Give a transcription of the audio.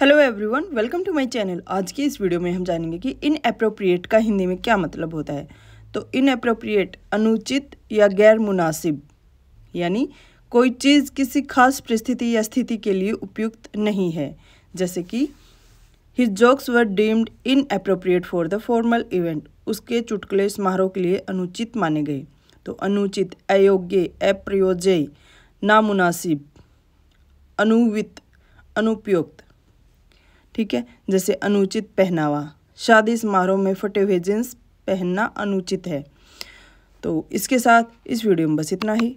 hello everyone welcome to my channel आज की इस वीडियो में हम जानेंगे कि इन अप्रोप्रिएट का हिंदी में क्या मतलब होता है तो इन अप्रोप्रिएट अनुचित या गैर मुनासिब यानी कोई चीज़ किसी खास परिस्थिति या स्थिति के लिए उपयुक्त नहीं है जैसे कि his jokes were deemed inappropriate for the formal event उसके चुटकुले समारोह के लिए अनुचित माने गए तो अनुचित अयोग्य अप्रयोजय नामुनासिब अनुवित अनुपयुक्त ठीक है जैसे अनुचित पहनावा शादी समारोह में फटे हुए जींस पहनना अनुचित है तो इसके साथ इस वीडियो में बस इतना ही